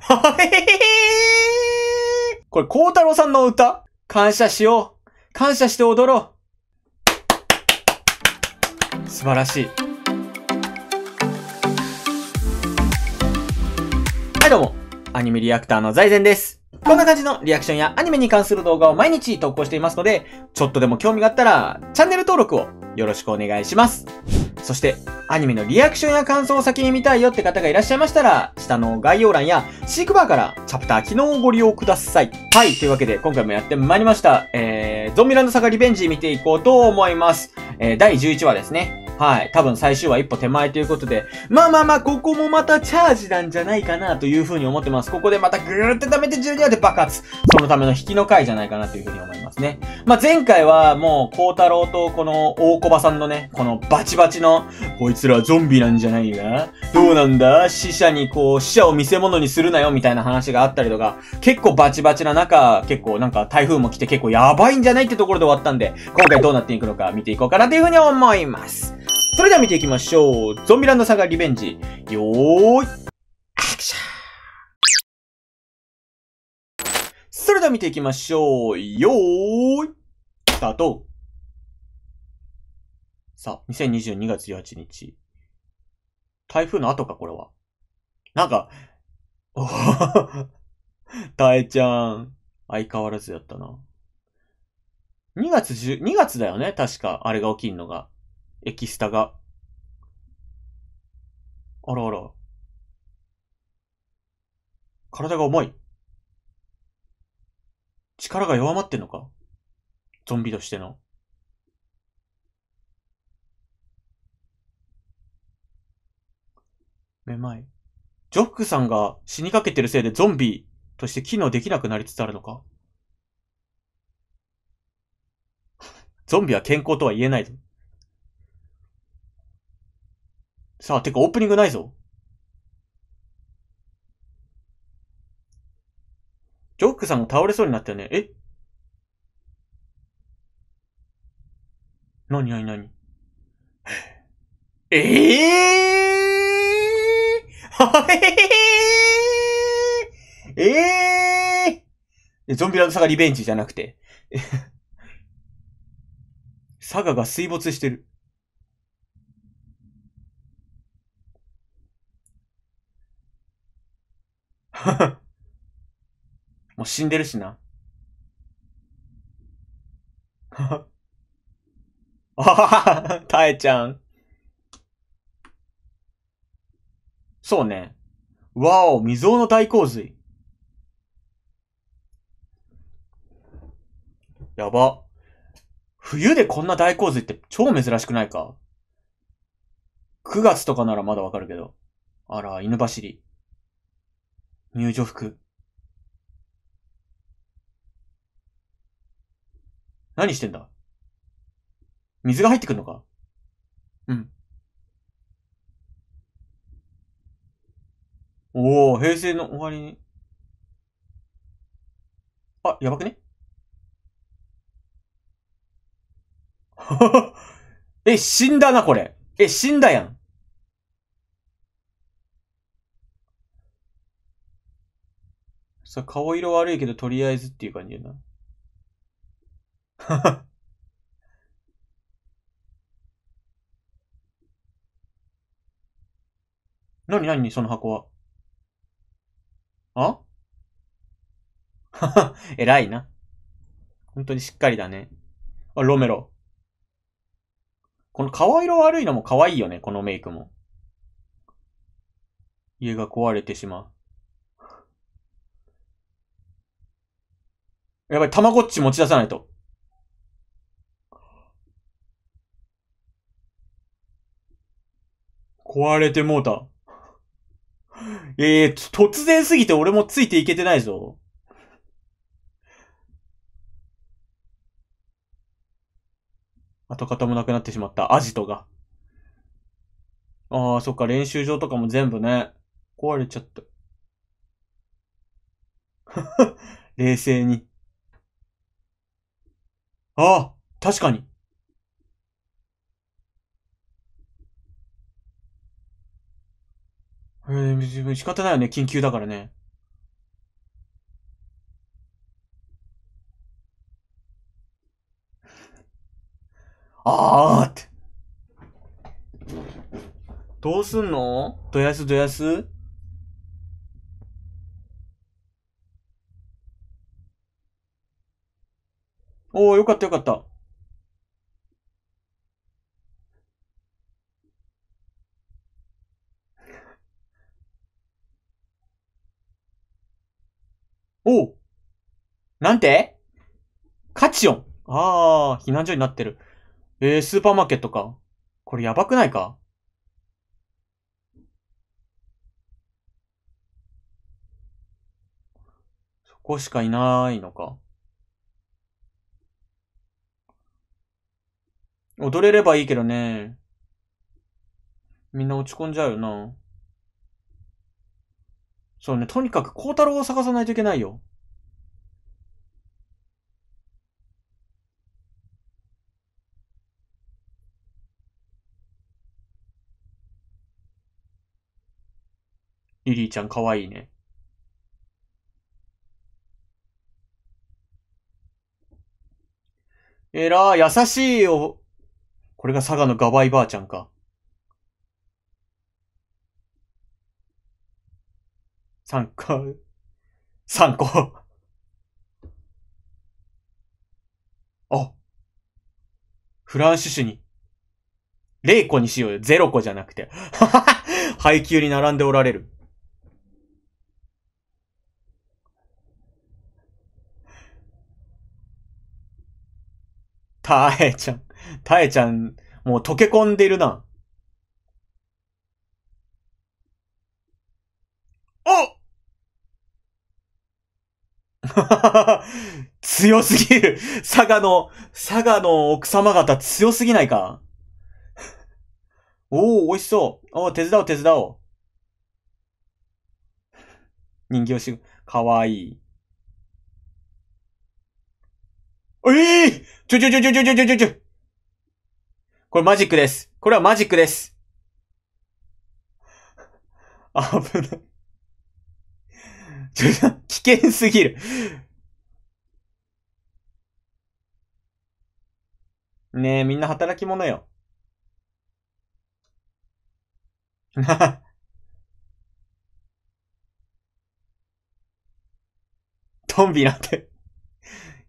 これ、孝太郎さんの歌感謝しよう。感謝して踊ろう。素晴らしい。はいどうも、アニメリアクターの財前です。こんな感じのリアクションやアニメに関する動画を毎日投稿していますので、ちょっとでも興味があったら、チャンネル登録をよろしくお願いします。そして、アニメのリアクションや感想を先に見たいよって方がいらっしゃいましたら、下の概要欄やシークバーからチャプター機能をご利用ください。はい、というわけで今回もやってまいりました。えー、ゾンビランドサガリベンジ見ていこうと思います。えー、第11話ですね。はい。多分最終話一歩手前ということで、まあまあまあ、ここもまたチャージなんじゃないかなというふうに思ってます。ここでまたぐーって溜めて12話で爆発。そのための引きの回じゃないかなというふうに思いますね。まあ前回はもう、孝太郎とこの大小葉さんのね、このバチバチの、こいつらゾンビなんじゃないがどうなんだ死者にこう、死者を見せ物にするなよみたいな話があったりとか、結構バチバチな中、結構なんか台風も来て結構やばいんじゃないってところで終わったんで、今回どうなっていくのか見ていこうかなというふうに思います。それでは見ていきましょう。ゾンビランドサガリベンジ。よーい。アクションそれでは見ていきましょう。よーい。スタート。さあ、2022月18日。台風の後か、これは。なんか、おたえちゃん。相変わらずやったな。2月10、2月だよね確か、あれが起きんのが。エキスタが。あらあら。体が重い。力が弱まってんのかゾンビとしての。めまい。ジョックさんが死にかけてるせいでゾンビとして機能できなくなりつつあるのか ゾンビは健康とは言えないぞ。さあ、てかオープニングないぞ。ジョックさんが倒れそうになったよね。えなになになにえぇーえぇーゾンビランドサガリベンジじゃなくて サガが水没してる。もう死んでるしな。はたえちゃん。そうね。わお、未曾有の大洪水。やば。冬でこんな大洪水って超珍しくないか ?9 月とかならまだわかるけど。あら、犬走り。入場服。何してんだ水が入ってくんのかうん。おお、平成の終わりに。あ、やばくね え、死んだな、これ。え、死んだやん。さ、顔色悪いけど、とりあえずっていう感じだな。はは。なになにその箱は。あはは、偉いな。本当にしっかりだね。あ、ロメロ。この顔色悪いのも可愛いよね、このメイクも。家が壊れてしまう。やばい、たまごっち持ち出さないと。壊れてもうた。ええー、突然すぎて俺もついていけてないぞ。跡形もなくなってしまった。アジトが。ああ、そっか、練習場とかも全部ね、壊れちゃった。冷静に。ああ、確かに。えー、仕方ないよね。緊急だからね。ああって。どうすんのどやすどやすおー、よかったよかった。おうなんてカチオンああ、避難所になってる。えー、スーパーマーケットか。これやばくないかそこしかいないのか。踊れればいいけどね。みんな落ち込んじゃうよな。そうね、とにかく光太郎を探さないといけないよ。リリーちゃんかわいいね。えらー、優しいよ。これが佐賀のガバイばあちゃんか。三個。三個あ。フランシュシュに。0個にしようよ。0個じゃなくて。配給に並んでおられる。たえちゃん。たえちゃん、もう溶け込んでるな。お強すぎる佐賀の、佐賀の奥様方強すぎないかおお、美味しそう。おお、手伝おう、手伝おう。人形し、かわいい。ええー、ちょちょちょちょちょちょちょちょこれマジックです。これはマジックです。危ない。ちょ、っと危険すぎる。ねえ、みんな働き者よ。トンビなんて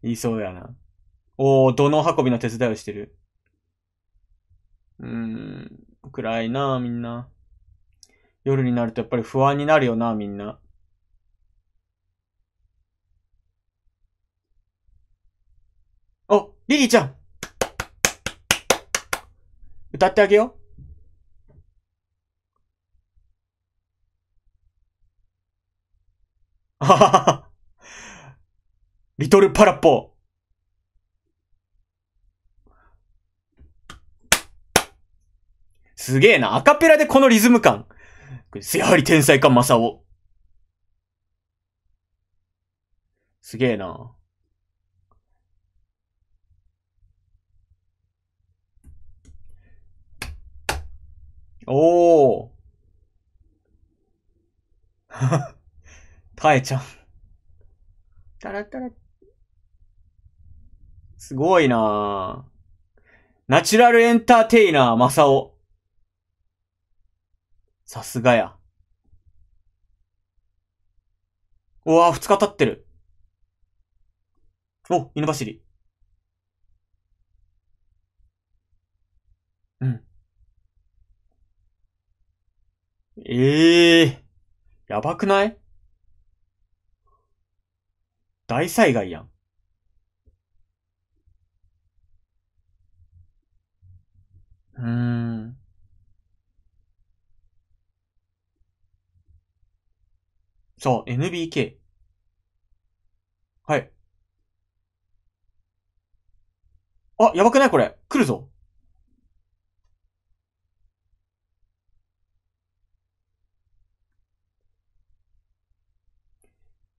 言いそうやな。おー、土の運びの手伝いをしてる。うん、暗いなみんな。夜になるとやっぱり不安になるよなみんな。お、リリーちゃん歌ってあげよう。あははは。リトルパラッポー。すげえな。アカペラでこのリズム感。やはり天才か、マサオ。すげえな。おー。た えちゃん。タラたら。すごいなナチュラルエンターテイナー、マサオ。さすがや。うわ二日経ってる。お、犬走り。うん。ええー、やばくない大災害やん。そう、NBK。はい。あ、やばくないこれ。来るぞ。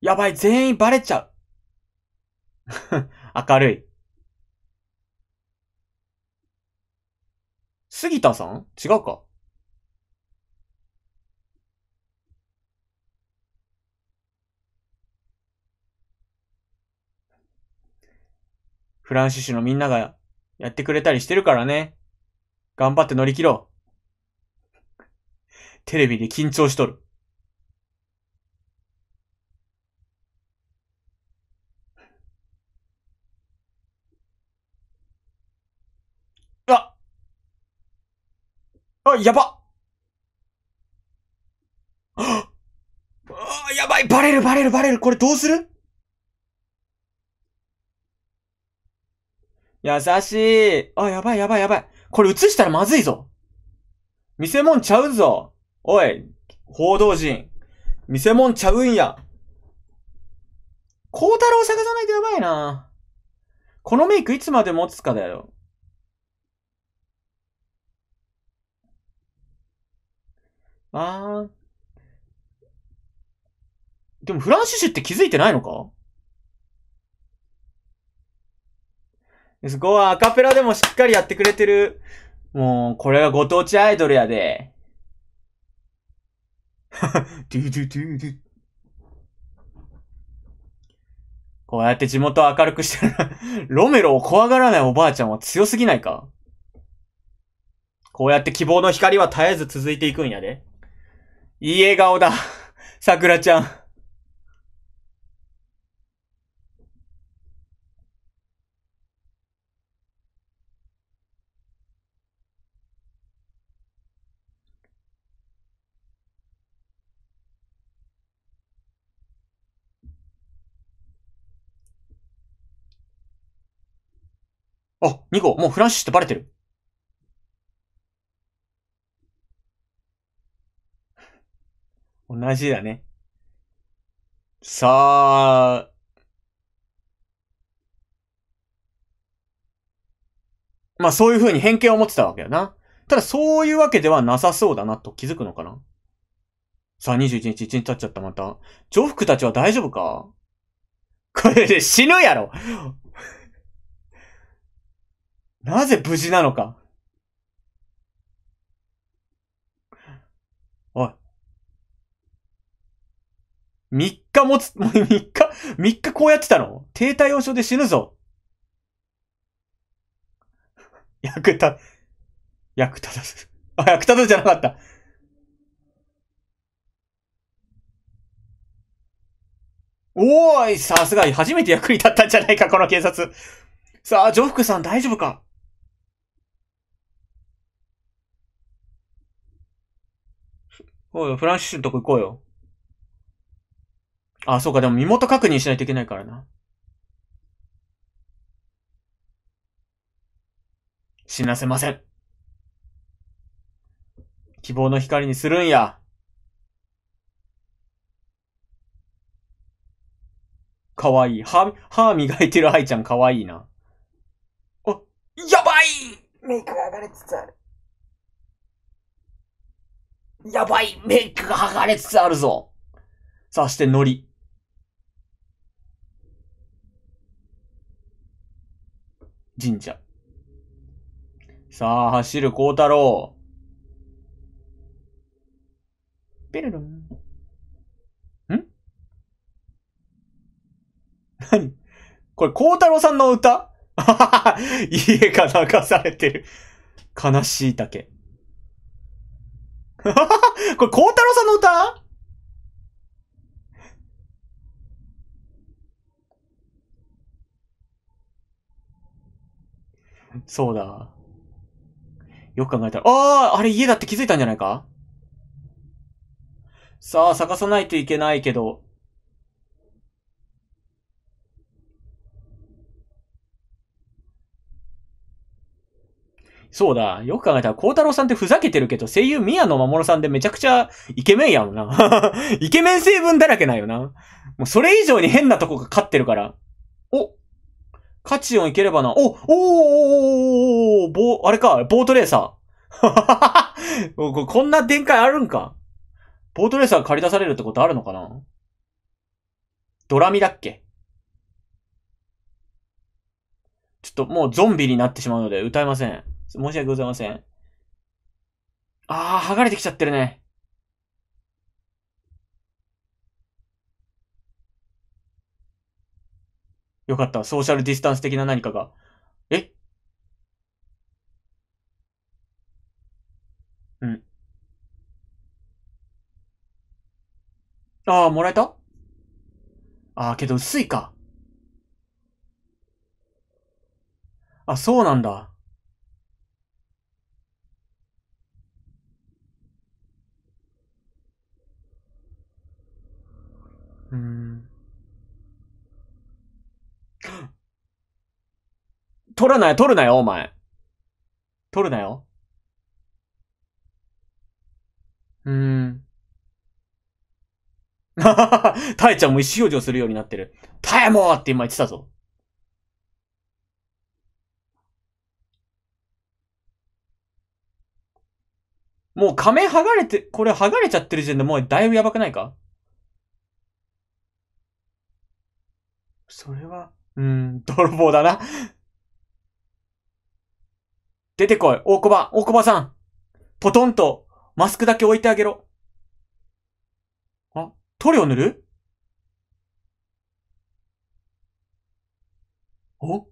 やばい、全員バレちゃう。明るい。杉田さん違うかフランシュシュのみんながやってくれたりしてるからね。頑張って乗り切ろう。テレビで緊張しとる。ああ、やばあやばいバレるバレるバレるこれどうする優しい。あ、やばいやばいやばい。これ映したらまずいぞ。見せ物ちゃうぞ。おい、報道陣。見せ物ちゃうんや。孝太郎探さないとやばいな。このメイクいつまで持つかだよ。あー。でもフランシュシュって気づいてないのかすごい、アカペラでもしっかりやってくれてる。もう、これがご当地アイドルやで。ドゥドゥドゥドゥ。こうやって地元を明るくしてる。ロメロを怖がらないおばあちゃんは強すぎないかこうやって希望の光は絶えず続いていくんやで。いい笑顔だ。桜ちゃん。あ、ニ個、もうフラッシュってバレてる。同じだね。さあ、まあそういう風に偏見を持ってたわけだな。ただそういうわけではなさそうだなと気づくのかなさあ21日1日経っちゃったまた。フクたちは大丈夫か これで死ぬやろなぜ無事なのか。おい。3日持つ、もう3日、3日こうやってたの低体温症で死ぬぞ。役立、役立たず。あ、役立たずじゃなかった。おーい、さすがに初めて役に立ったんじゃないか、この警察。さあ、ジョフクさん大丈夫かおいよ、フランシスのとこ行こうよ。あ、そうか、でも身元確認しないといけないからな。死なせません。希望の光にするんや。かわいい。歯、歯磨いてる愛ちゃんかわいいな。あ、やばいメイクが上がりつつある。やばいメイクが剥がれつつあるぞさあ、してリ。神社。さあ、走る孝太郎。ペルルン。ん何これ、孝太郎さんの歌 家が流されてる。悲しいだけ。これ、孝太郎さんの歌そうだ。よく考えたら、あああれ家だって気づいたんじゃないかさあ、探さないといけないけど、そうだ。よく考えたら、孝太郎さんってふざけてるけど、声優宮野守さんでめちゃくちゃイケメンやろな。イケメン成分だらけなんよな。もうそれ以上に変なとこが勝ってるから。おカチオンいければな。おおおおボあれか、ボートレーサー。こんな展開あるんか。ボートレーサー借り出されるってことあるのかなドラミだっけちょっともうゾンビになってしまうので歌えません。申し訳ございません。ああ、剥がれてきちゃってるね。よかった。ソーシャルディスタンス的な何かが。えうん。ああ、もらえたああ、けど薄いか。あ、そうなんだ。取らない、取るなよ、お前。取るなよ。うーん。タエちゃんも意思表示をするようになってる。タエもって今言ってたぞ。もう仮面剥がれて、これ剥がれちゃってる時点でもうだいぶやばくないかそれは、うん、泥棒だな出てこい。大久保、大久保さん。ポトンと、マスクだけ置いてあげろ。あ、塗料塗るお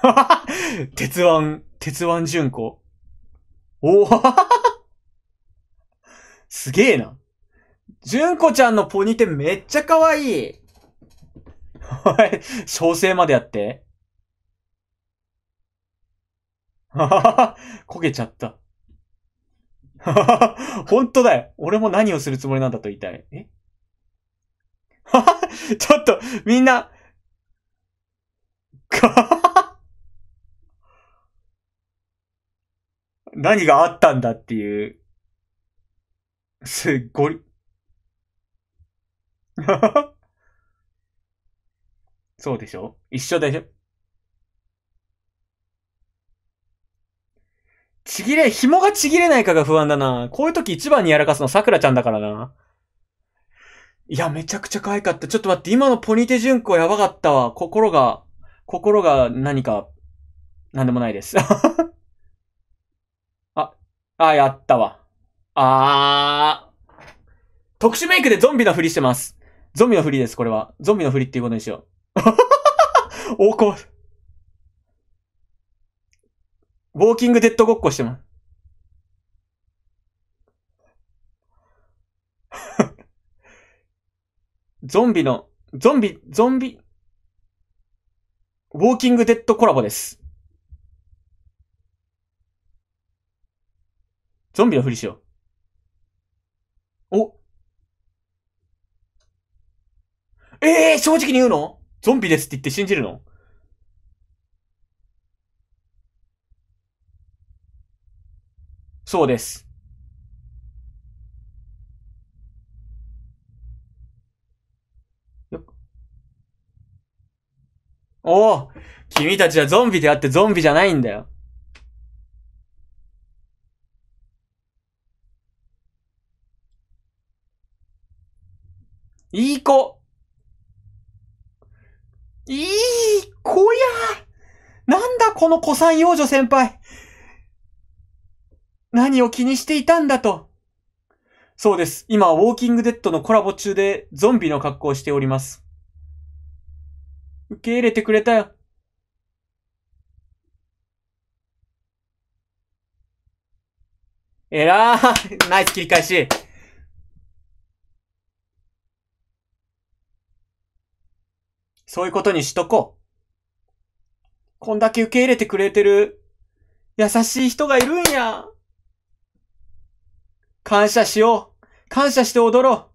鉄腕、鉄腕純子。おお すげえな。純子ちゃんのポニテめっちゃ可愛い。は い。小生までやって。ははは、焦げちゃった。ははは、本当だよ。俺も何をするつもりなんだと言いたい。えはは、ちょっと、みんな、何があったんだっていう。すっごい。そうでしょ一緒でしょちぎれ、紐がちぎれないかが不安だな。こういう時一番にやらかすの桜ちゃんだからな。いや、めちゃくちゃ可愛かった。ちょっと待って、今のポニテ純子やばかったわ。心が、心が何か、なんでもないです。あ、あ、やったわ。あー。特殊メイクでゾンビのふりしてます。ゾンビのふりです、これは。ゾンビのふりっていうことにしよう。お、こう。ウォーキングデッドごっこしてます。ゾンビの、ゾンビ、ゾンビ、ウォーキングデッドコラボです。ゾンビのふりしよう。おええー、正直に言うのゾンビですって言って信じるのそうです。おお君たちはゾンビであってゾンビじゃないんだよ。いい子いい子やなんだこの子さん幼女先輩何を気にしていたんだと。そうです。今、ウォーキングデッドのコラボ中でゾンビの格好をしております。受け入れてくれたよ。えらーナイス切り返しそういうことにしとこう。こんだけ受け入れてくれてる優しい人がいるんや。感謝しよう。感謝して踊ろ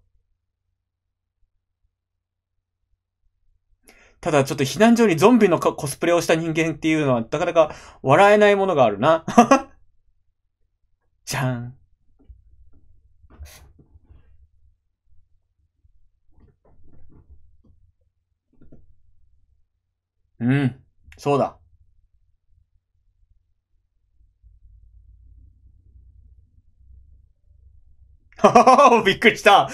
う。ただちょっと避難所にゾンビのコスプレをした人間っていうのは、なかなか笑えないものがあるな。じゃん。うん。そうだ。ははは、びっくりした。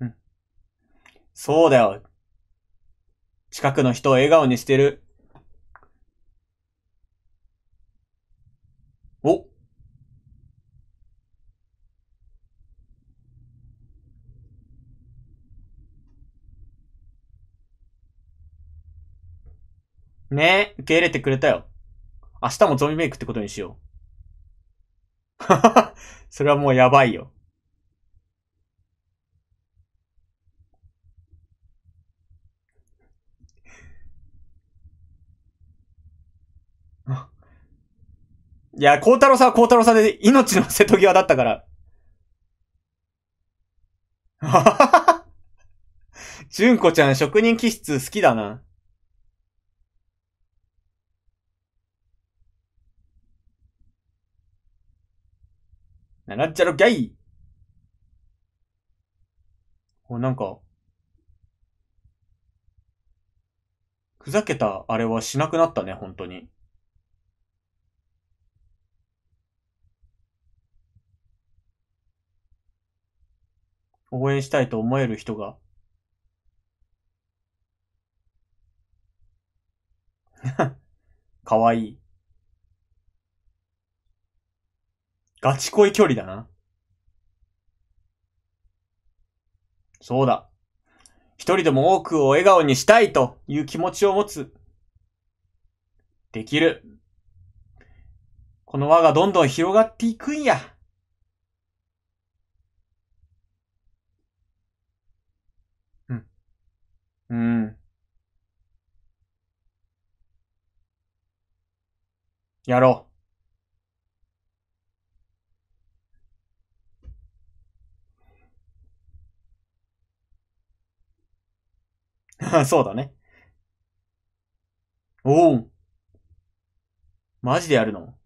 うん。そうだよ。近くの人を笑顔にしてる。おねえ、受け入れてくれたよ。明日もゾンビメイクってことにしよう。ははは。それはもうやばいよ。いや、孝太郎さんは孝太郎さんで命の瀬戸際だったから。純子ちゃん職人気質好きだな。なんちゃらギャイお、なんか、ふざけたあれはしなくなったね、本当に。応援したいと思える人が。かわいい。ガチ恋距離だな。そうだ。一人でも多くを笑顔にしたいという気持ちを持つ。できる。この輪がどんどん広がっていくんや。うん。うん。やろう。そうだね。おお。マジでやるの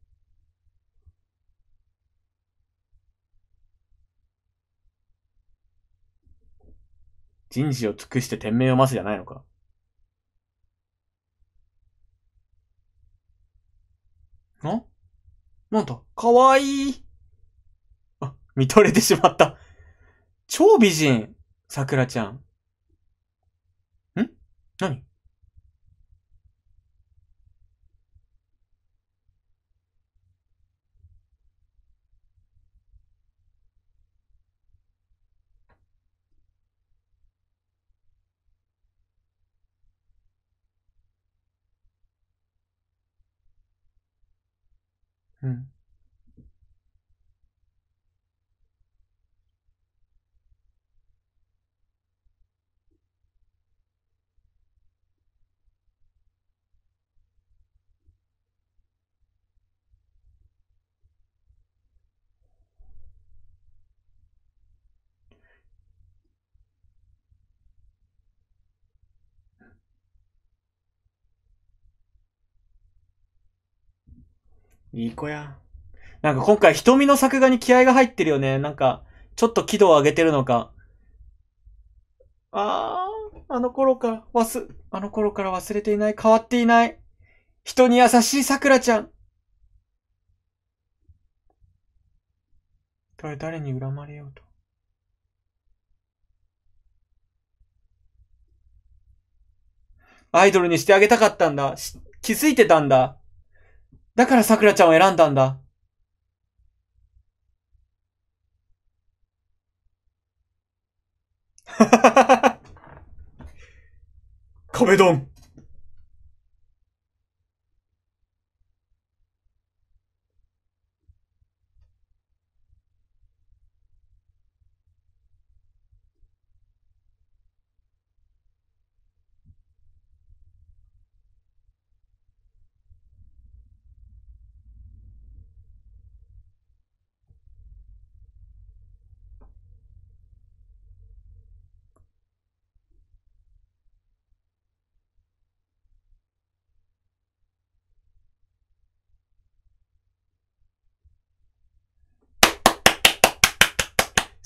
人事を尽くして天命を待つじゃないのか。あなんだかわいい。あ、見とれてしまった。超美人、桜ちゃん。何いい子や。なんか今回瞳の作画に気合が入ってるよね。なんか、ちょっと軌道を上げてるのか。ああ、あの頃から、忘、あの頃から忘れていない、変わっていない。人に優しい桜ちゃん。誰、誰に恨まれようと。アイドルにしてあげたかったんだ。気づいてたんだ。だから桜ちゃんを選んだんだ。壁ドン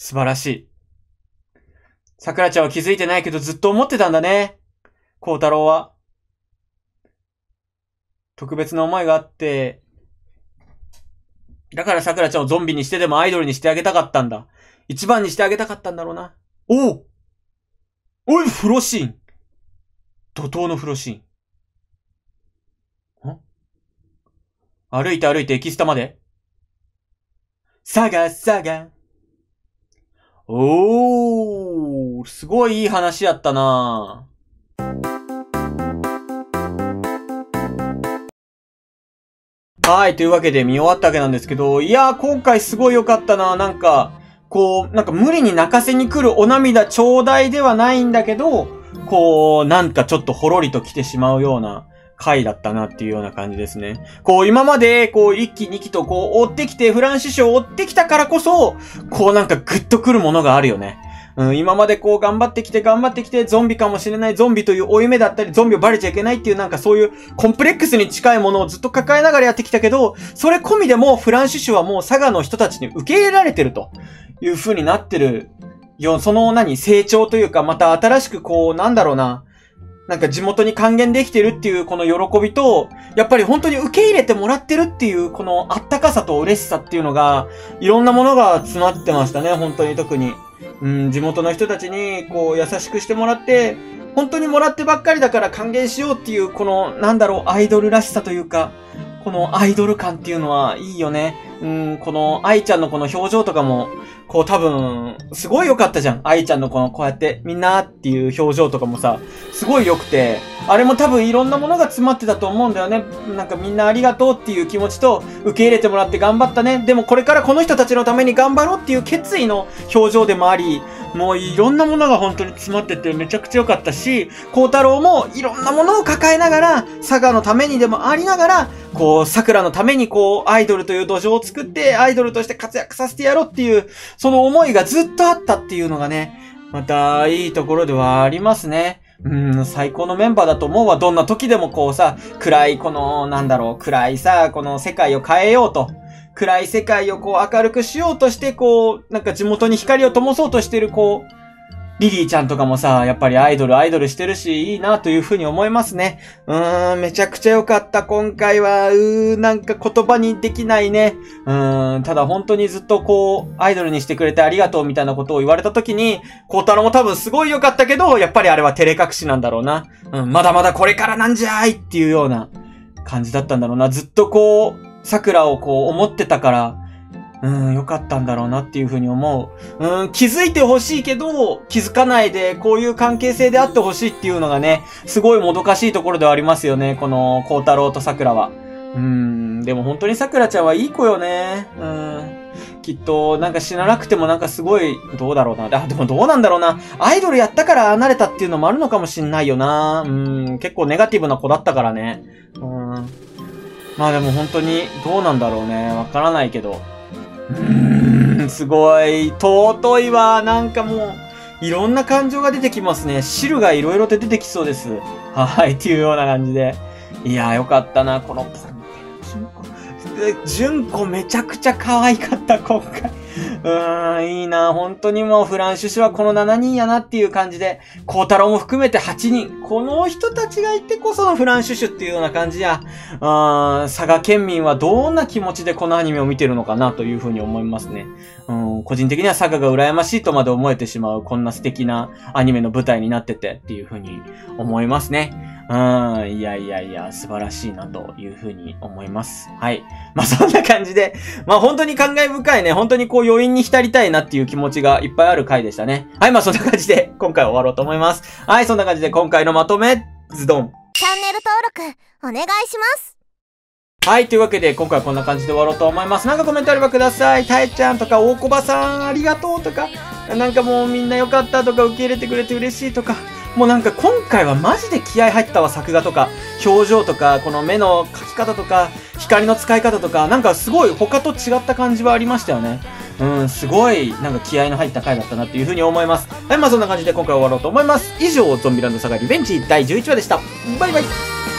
素晴らしい。桜ちゃんは気づいてないけどずっと思ってたんだね。孝太郎は。特別な思いがあって、だから桜ちゃんをゾンビにしてでもアイドルにしてあげたかったんだ。一番にしてあげたかったんだろうな。おうおい、風呂シーン怒涛の風呂シーン。ん歩いて歩いてエキスタまで。さがさが。おー、すごいいい話やったなはい、というわけで見終わったわけなんですけど、いやー、今回すごい良かったななんか、こう、なんか無理に泣かせに来るお涙ちょうだいではないんだけど、こう、なんかちょっとほろりと来てしまうような、回だったなっていうような感じですね。こう、今まで、こう、1期2期とこう、追ってきて、フランシシを追ってきたからこそ、こうなんかグッとくるものがあるよね。うん、今までこう頑張ってきて頑張ってきて、ゾンビかもしれない、ゾンビという追い目だったり、ゾンビをバレちゃいけないっていうなんかそういうコンプレックスに近いものをずっと抱えながらやってきたけど、それ込みでもフランシュシュはもう佐賀の人たちに受け入れられてるという風になってるよ、その何、成長というか、また新しくこう、なんだろうな、なんか地元に還元できてるっていうこの喜びと、やっぱり本当に受け入れてもらってるっていうこのあったかさと嬉しさっていうのが、いろんなものが詰まってましたね、本当に特に。うん、地元の人たちにこう優しくしてもらって、本当にもらってばっかりだから還元しようっていう、この、なんだろう、アイドルらしさというか、このアイドル感っていうのはいいよね。うん、この、愛ちゃんのこの表情とかも、こう多分、すごい良かったじゃん。愛ちゃんのこの、こうやって、みんなっていう表情とかもさ、すごい良くて、あれも多分いろんなものが詰まってたと思うんだよね。なんかみんなありがとうっていう気持ちと、受け入れてもらって頑張ったね。でもこれからこの人たちのために頑張ろうっていう決意の表情でもあり、もういろんなものが本当に詰まっててめちゃくちゃ良かったし、孝太郎もいろんなものを抱えながら、佐賀のためにでもありながら、こう、桜のためにこう、アイドルという土壌を作ってアイドルとして活躍させてやろうっていう、その思いがずっとあったっていうのがね、またいいところではありますね。うん、最高のメンバーだと思うわ。どんな時でもこうさ、暗いこの、なんだろう、暗いさ、この世界を変えようと。暗い世界をこう明るくしようとして、こう、なんか地元に光を灯そうとしてる、こう、リリーちゃんとかもさ、やっぱりアイドルアイドルしてるし、いいなというふうに思いますね。うーん、めちゃくちゃ良かった。今回は、うーん、なんか言葉にできないね。うーん、ただ本当にずっとこう、アイドルにしてくれてありがとうみたいなことを言われた時に、コ太郎も多分すごい良かったけど、やっぱりあれは照れ隠しなんだろうな。うん、まだまだこれからなんじゃーいっていうような感じだったんだろうな。ずっとこう、桜をこう思ってたから、うん、良かったんだろうなっていうふうに思う。うん、気づいてほしいけど、気づかないで、こういう関係性であってほしいっていうのがね、すごいもどかしいところではありますよね、この、孝太郎と桜は。うん、でも本当に桜ちゃんはいい子よね。うん。きっと、なんか死ななくてもなんかすごい、どうだろうな。あ、でもどうなんだろうな。アイドルやったから離れたっていうのもあるのかもしんないよな。うん、結構ネガティブな子だったからね。うん。まあでも本当に、どうなんだろうね。わからないけど。うーん、すごい。尊いわ。なんかもう、いろんな感情が出てきますね。汁がいろいろと出てきそうです。はい、っていうような感じで。いやー、よかったな。このポ純子めちゃくちゃ可愛かった、今回。うーん、いいな。本当にもうフランシュ氏はこの7人やなっていう感じで、コウタロウも含めて8人。この人たちがいてこそのフランシュ氏っていうような感じや。うーん、佐賀県民はどんな気持ちでこのアニメを見てるのかなというふうに思いますね。うん、個人的には佐賀が羨ましいとまで思えてしまう、こんな素敵なアニメの舞台になっててっていうふうに思いますね。うん、いやいやいや、素晴らしいなというふうに思います。はい。まあ、そんな感じで、まあ、本当に感慨深いね、本当にこう余韻に浸りたいなっていう気持ちがいっぱいある回でしたね。はい、まあ、そんな感じで今回終わろうと思います。はい、そんな感じで今回のまとめ、ズドン。チャンネル登録、お願いします。はい。というわけで、今回はこんな感じで終わろうと思います。なんかコメントあればください。たえちゃんとか、大小葉さん、ありがとうとか、なんかもうみんな良かったとか、受け入れてくれて嬉しいとか、もうなんか今回はマジで気合入ったわ、作画とか、表情とか、この目の描き方とか、光の使い方とか、なんかすごい他と違った感じはありましたよね。うん、すごい、なんか気合の入った回だったなっていうふうに思います。はい、まあそんな感じで今回終わろうと思います。以上、ゾンビランドサガリベンチ第11話でした。バイバイ